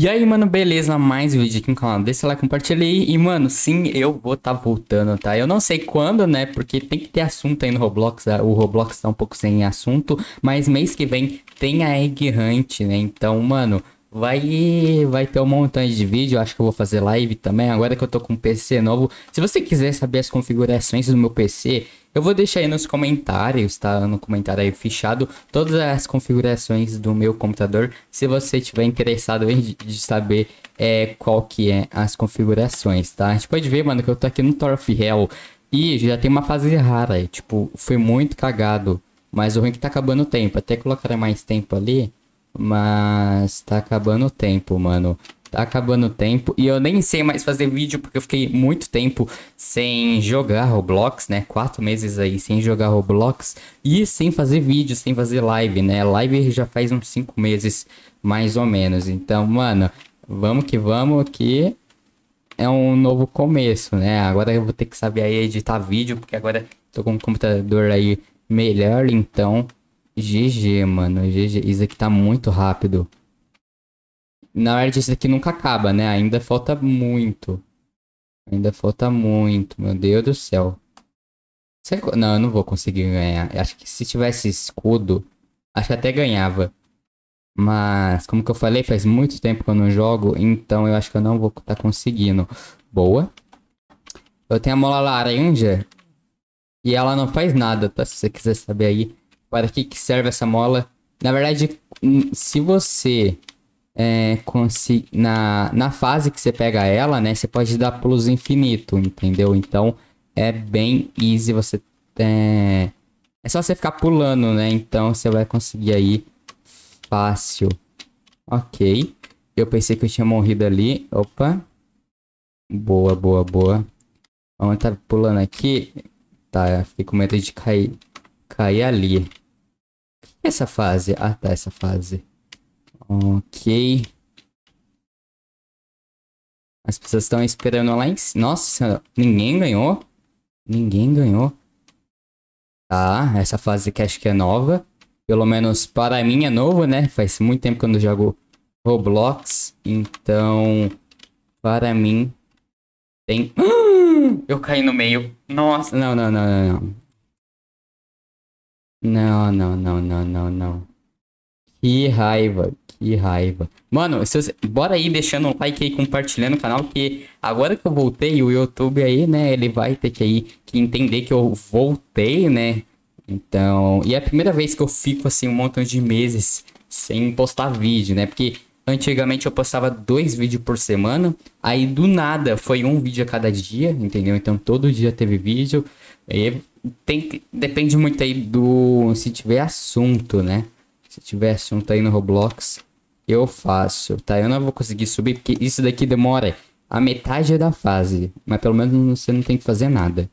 E aí, mano, beleza? Mais um vídeo aqui no canal. Deixa lá, compartilha aí. E, mano, sim, eu vou tá voltando, tá? Eu não sei quando, né? Porque tem que ter assunto aí no Roblox. O Roblox tá um pouco sem assunto. Mas mês que vem tem a Egg Hunt, né? Então, mano... Vai, vai ter um montão de vídeo, acho que eu vou fazer live também, agora que eu tô com um PC novo. Se você quiser saber as configurações do meu PC, eu vou deixar aí nos comentários, tá? No comentário aí fechado, todas as configurações do meu computador, se você tiver interessado em de saber é, qual que é as configurações, tá? A gente pode ver, mano, que eu tô aqui no Torf Hell e já tem uma fase rara, tipo, foi muito cagado. Mas o ruim que tá acabando o tempo, até colocar mais tempo ali... Mas tá acabando o tempo, mano. Tá acabando o tempo. E eu nem sei mais fazer vídeo porque eu fiquei muito tempo sem jogar Roblox, né? Quatro meses aí sem jogar Roblox. E sem fazer vídeo, sem fazer live, né? Live já faz uns cinco meses, mais ou menos. Então, mano, vamos que vamos que é um novo começo, né? Agora eu vou ter que saber aí editar vídeo, porque agora tô com um computador aí melhor, então GG, mano. GG. Isso aqui tá muito rápido. Na verdade, isso aqui nunca acaba, né? Ainda falta muito. Ainda falta muito. Meu Deus do céu. Não, eu não vou conseguir ganhar. Acho que se tivesse escudo, acho que até ganhava. Mas, como que eu falei, faz muito tempo que eu não jogo, então eu acho que eu não vou estar tá conseguindo. Boa. Eu tenho a mola laranja. E ela não faz nada, tá? Se você quiser saber aí para que, que serve essa mola. Na verdade, hum, se você é, na, na fase que você pega ela, né? Você pode dar plus infinito, entendeu? Então é bem easy você. É, é só você ficar pulando, né? Então você vai conseguir aí fácil. Ok. Eu pensei que eu tinha morrido ali. Opa. Boa, boa, boa. Vamos estar tá pulando aqui. Tá, fiquei com medo de cair, cair ali. Essa fase. Ah, tá, essa fase. Ok. As pessoas estão esperando lá em cima. Nossa, ninguém ganhou. Ninguém ganhou. Tá, essa fase que acho que é nova. Pelo menos para mim é novo, né? Faz muito tempo que eu não jogo Roblox. Então, para mim, tem... Eu caí no meio. Nossa. Não, não, não, não, não. Não, não, não, não, não, não. Que raiva, que raiva. Mano, vocês... bora aí deixando um like aí, compartilhando o canal, que agora que eu voltei, o YouTube aí, né, ele vai ter que aí que entender que eu voltei, né? Então, e é a primeira vez que eu fico assim um montão de meses sem postar vídeo, né? Porque antigamente eu postava dois vídeos por semana, aí do nada foi um vídeo a cada dia, entendeu? Então todo dia teve vídeo. E tem depende muito aí do se tiver assunto, né? Se tiver assunto aí no Roblox, eu faço, tá? Eu não vou conseguir subir porque isso daqui demora a metade da fase, mas pelo menos você não tem que fazer nada.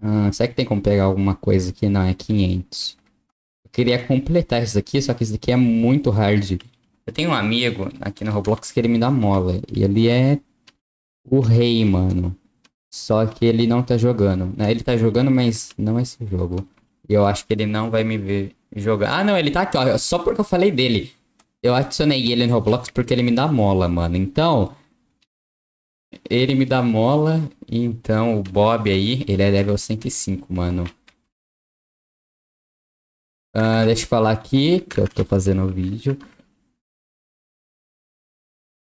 Ah, será que tem como pegar alguma coisa aqui? Não, é 500. Eu queria completar isso aqui, só que isso daqui é muito hard. Eu tenho um amigo aqui no Roblox que ele me dá mola. E ele é o rei, mano. Só que ele não tá jogando. Né? Ele tá jogando, mas não é esse jogo. E eu acho que ele não vai me ver jogar. Ah, não, ele tá aqui, ó. Só porque eu falei dele. Eu adicionei ele no Roblox porque ele me dá mola, mano. Então. Ele me dá mola. Então o Bob aí, ele é level 105, mano. Uh, deixa eu falar aqui que eu tô fazendo o vídeo.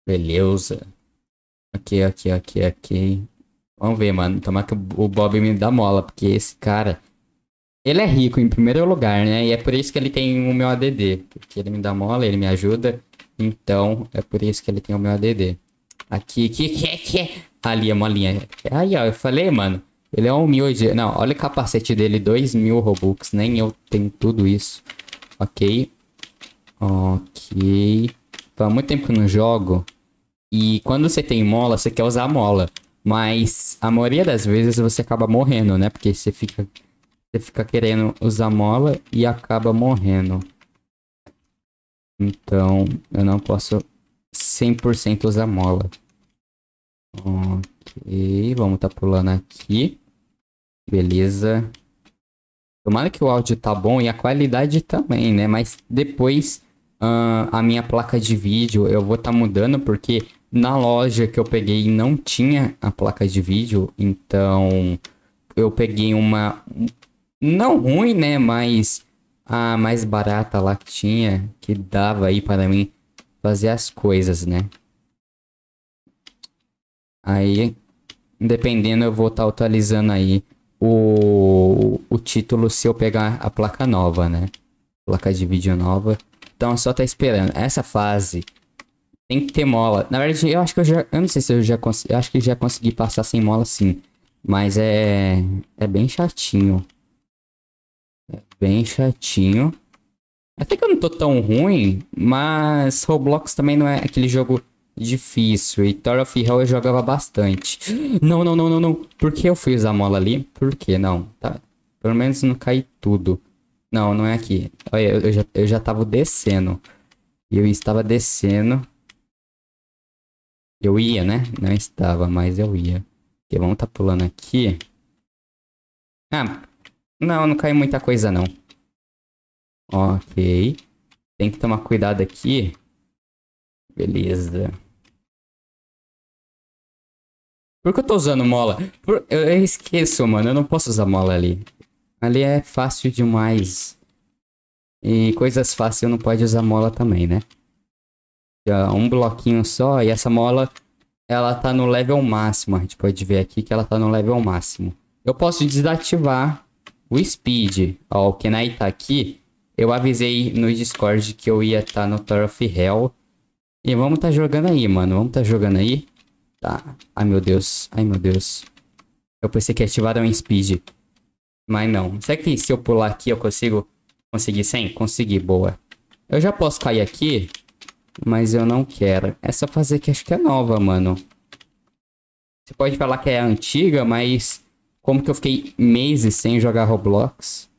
Beleza. Aqui, aqui, aqui, aqui. Vamos ver, mano. Tomar que o Bob me dá mola, porque esse cara. Ele é rico em primeiro lugar, né? E é por isso que ele tem o meu ADD. Porque ele me dá mola, ele me ajuda. Então, é por isso que ele tem o meu ADD. Aqui, que, que, que. Ali, é molinha. Aí, ó, eu falei, mano. Ele é um humilde. Não, olha o capacete dele, 2 mil Robux. Nem eu tenho tudo isso. Ok. Ok. Faz muito tempo que eu não jogo. E quando você tem mola, você quer usar a mola. Mas a maioria das vezes você acaba morrendo, né? Porque você fica, você fica querendo usar mola e acaba morrendo. Então, eu não posso 100% usar mola. Ok, vamos tá pulando aqui. Beleza. Tomara que o áudio tá bom e a qualidade também, né? Mas depois uh, a minha placa de vídeo eu vou tá mudando porque na loja que eu peguei não tinha a placa de vídeo, então eu peguei uma não ruim, né, mas a mais barata lá que tinha, que dava aí para mim fazer as coisas, né? Aí, dependendo, eu vou estar tá atualizando aí o, o título se eu pegar a placa nova, né? Placa de vídeo nova. Então, só tá esperando. Essa fase tem que ter mola. Na verdade, eu acho que eu já. Eu não sei se eu já consegui. acho que já consegui passar sem mola sim. Mas é. É bem chatinho. É bem chatinho. Até que eu não tô tão ruim, mas Roblox também não é aquele jogo difícil. E Tower of Hell eu jogava bastante. Não, não, não, não, não. Por que eu fui usar mola ali? Por que não? Tá. Pelo menos não cai tudo. Não, não é aqui. Olha, eu já, eu já tava descendo. e Eu estava descendo. Eu ia, né? Não estava, mas eu ia. E vamos tá pulando aqui. Ah, não, não cai muita coisa não. Ok. Tem que tomar cuidado aqui. Beleza. Por que eu tô usando mola? Por... Eu esqueço, mano. Eu não posso usar mola ali. Ali é fácil demais. E coisas fáceis eu não pode usar mola também, né? um bloquinho só, e essa mola ela tá no level máximo. A gente pode ver aqui que ela tá no level máximo. Eu posso desativar o speed. Ó, o Kenai tá aqui. Eu avisei no Discord que eu ia estar tá no Tower of Hell. E vamos tá jogando aí, mano. Vamos tá jogando aí. Tá. Ai, meu Deus. Ai, meu Deus. Eu pensei que ativaram o speed. Mas não. Será que se eu pular aqui eu consigo conseguir 100? Consegui, boa. Eu já posso cair aqui mas eu não quero. Essa fase aqui acho que é nova, mano. Você pode falar que é antiga, mas como que eu fiquei meses sem jogar Roblox?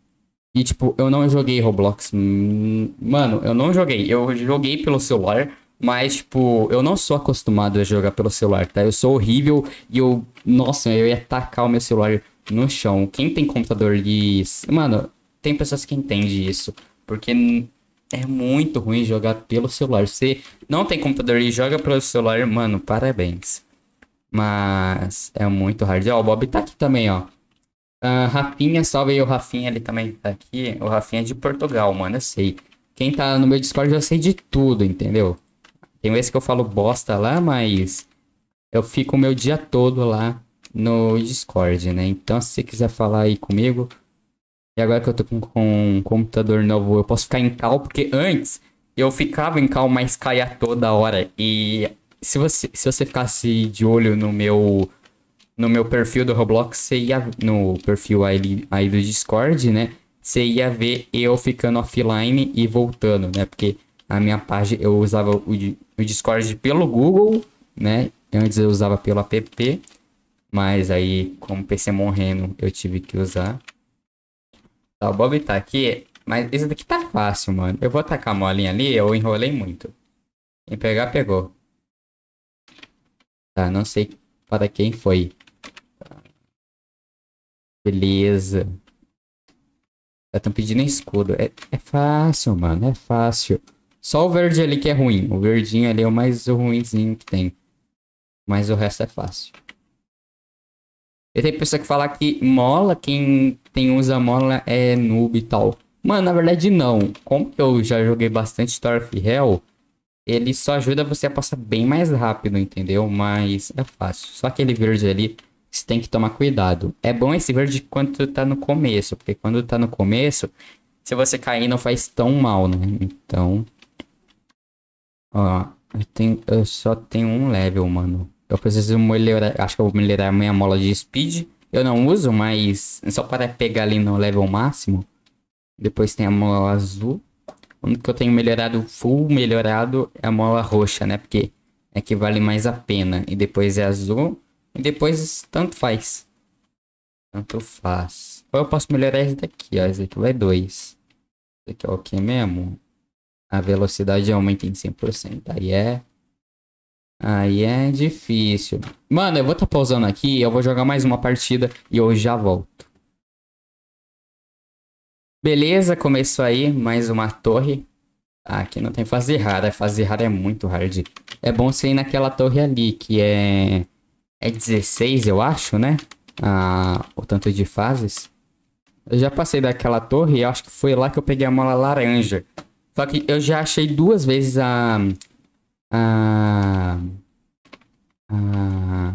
E tipo, eu não joguei Roblox. Hum, mano, eu não joguei. Eu joguei pelo celular, mas tipo, eu não sou acostumado a jogar pelo celular, tá? Eu sou horrível e eu, nossa, eu ia tacar o meu celular no chão. Quem tem computador de, mano, tem pessoas que entendem isso, porque é muito ruim jogar pelo celular. Você não tem computador e joga pelo celular, mano, parabéns. Mas é muito hard. Ó, o Bob tá aqui também, ó. Uh, Rafinha, salve aí o Rafinha, ele também tá aqui. O Rafinha é de Portugal, mano, eu sei. Quem tá no meu Discord já sei de tudo, entendeu? Tem vezes que eu falo bosta lá, mas eu fico o meu dia todo lá no Discord, né? Então, se você quiser falar aí comigo, e agora que eu tô com, com um computador novo, eu posso ficar em cal, porque antes eu ficava em cal, mas caía toda hora. E se você, se você ficasse de olho no meu no meu perfil do Roblox, você ia no perfil aí, aí do Discord, né? Você ia ver eu ficando offline e voltando, né? Porque a minha página eu usava o, o Discord pelo Google, né? Antes eu usava pelo app, mas aí como PC morrendo, eu tive que usar. Tá, o Bob tá aqui, mas esse daqui tá fácil, mano. Eu vou atacar a molinha ali, eu enrolei muito. Quem pegar, pegou. Tá, não sei para quem foi. Beleza. Já estão pedindo escudo. É, é fácil, mano, é fácil. Só o verde ali que é ruim. O verdinho ali é o mais ruimzinho que tem. Mas o resto é fácil. E tem pessoa que fala que mola quem tem usa mola é noob e tal. Mano, na verdade não. Como eu já joguei bastante Story Hell, ele só ajuda você a passar bem mais rápido, entendeu? Mas é fácil. Só aquele verde ali, você tem que tomar cuidado. É bom esse verde quando tá no começo, porque quando tá no começo, se você cair não faz tão mal, né? Então, ó, eu, tenho, eu só tenho um level, mano. Eu preciso melhorar, acho que eu vou melhorar minha mola de speed eu não uso, mas só para pegar ali no level máximo. Depois tem a mola azul. O único que eu tenho melhorado, full melhorado, é a mola roxa, né? Porque é que vale mais a pena. E depois é azul. E depois tanto faz. Tanto faz. Ou eu posso melhorar esse daqui, ó. Esse daqui vai 2. Esse daqui é o que mesmo? A velocidade aumenta em 100%. Aí é Aí é difícil. Mano, eu vou estar tá pausando aqui, eu vou jogar mais uma partida e eu já volto. Beleza, começou aí mais uma torre. Ah, aqui não tem fase rara, é fase rara é muito hard. É bom você ir naquela torre ali, que é... É 16, eu acho, né? Ah, o tanto de fases. Eu já passei daquela torre e acho que foi lá que eu peguei a mola laranja. Só que eu já achei duas vezes a ah, ah,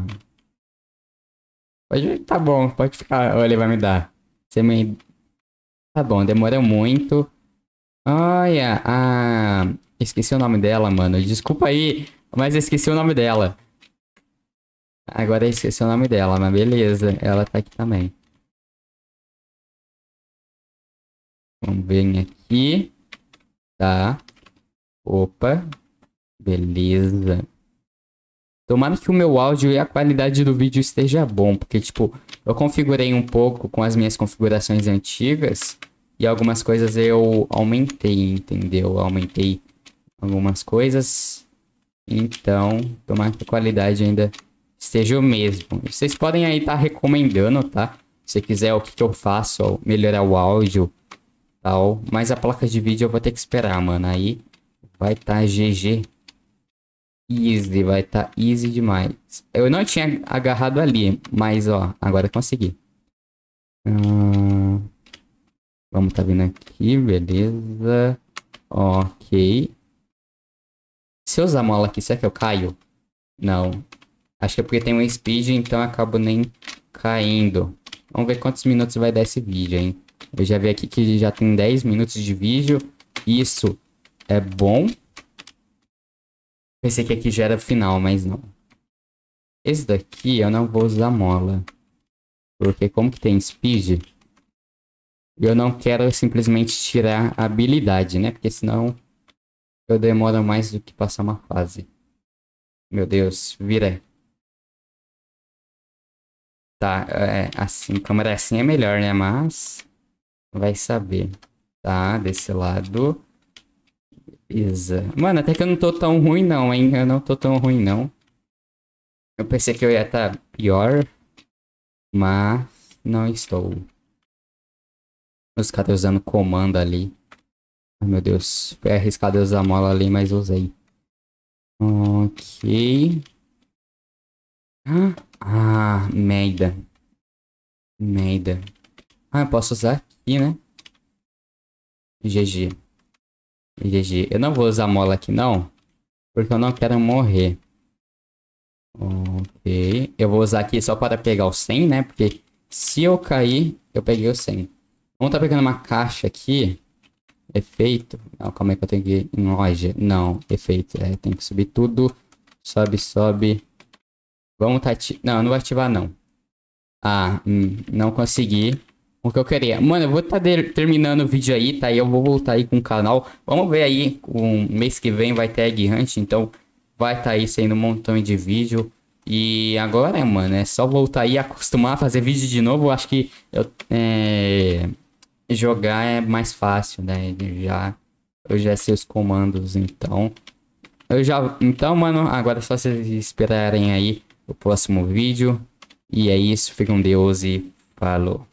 pode, tá bom, pode ficar. Ele vai me dar. Você me. Tá bom, Demorou muito. Olha, ah, esqueci o nome dela, mano. Desculpa aí, mas esqueci o nome dela. Agora esqueci o nome dela, mas beleza, ela tá aqui também. Vamos ver aqui. Tá. Opa, Beleza. Tomara que o meu áudio e a qualidade do vídeo esteja bom, porque, tipo, eu configurei um pouco com as minhas configurações antigas e algumas coisas eu aumentei, entendeu? Eu aumentei algumas coisas. Então, tomara que a qualidade ainda esteja o mesmo. Vocês podem aí estar tá recomendando, tá? Se quiser o que, que eu faço, ó, melhorar o áudio tal. Mas a placa de vídeo eu vou ter que esperar, mano. Aí vai estar tá GG Easy, vai estar tá easy demais. Eu não tinha agarrado ali, mas ó, agora consegui. vamos tá vindo aqui, beleza. Ok. Se eu usar a mola aqui, será que eu caio? Não. Acho que é porque tem um speed, então eu acabo nem caindo. Vamos ver quantos minutos vai dar esse vídeo, hein? Eu já vi aqui que já tem 10 minutos de vídeo. Isso é bom, Pensei que aqui já era final, mas não. Esse daqui eu não vou usar mola. Porque como que tem speed, eu não quero simplesmente tirar a habilidade, né? Porque senão eu demoro mais do que passar uma fase. Meu Deus, vira. Tá, é, assim, câmera assim é melhor, né? Mas vai saber. Tá, desse lado. Beleza. Mano, até que eu não tô tão ruim não, hein? Eu não tô tão ruim não. Eu pensei que eu ia estar tá pior. Mas não estou. Os caras usando comando ali. Ai, meu Deus. Foi arriscado usar a mola ali, mas usei. Ok. Ah, merda. Ah, merda. Ah, eu posso usar aqui, né? GG. GG. Eu não vou usar mola aqui, não. Porque eu não quero morrer. Ok. Eu vou usar aqui só para pegar o 100, né? Porque se eu cair, eu peguei o 100. Vamos tá pegando uma caixa aqui. Efeito. Não, calma aí que eu tenho que ir em loja. Não, efeito. É, tem que subir tudo. Sobe, sobe. Vamos tá... Não, não vou ativar, não. Ah, hum, não consegui o que eu queria. Mano, eu vou estar tá terminando o vídeo aí, tá? E eu vou voltar aí com o canal. Vamos ver aí, um mês que vem vai ter Egg Hunt, então vai estar tá aí saindo um montão de vídeo. E agora, mano, é só voltar aí acostumar a fazer vídeo de novo. acho que eu, é... jogar é mais fácil, né? Eu já, eu já sei os comandos, então. Eu já. Então, mano, agora é só vocês esperarem aí o próximo vídeo. E é isso. Fica um Deus e falou.